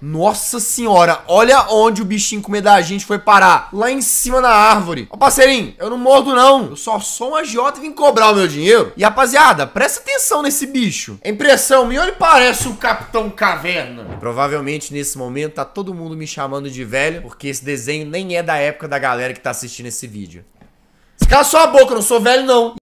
Nossa senhora, olha onde o bichinho com medo da gente foi parar. Lá em cima na árvore. Ó, parceirinho, eu não mordo não. Eu só sou um agiota e vim cobrar o meu dinheiro. E rapaziada, presta atenção nesse bicho. É impressão minha, ele parece o Capitão Caverna. Provavelmente nesse momento tá todo mundo me chamando de velho, porque esse desenho nem é da época da galera que tá assistindo esse vídeo. Cala sua boca, eu não sou velho não.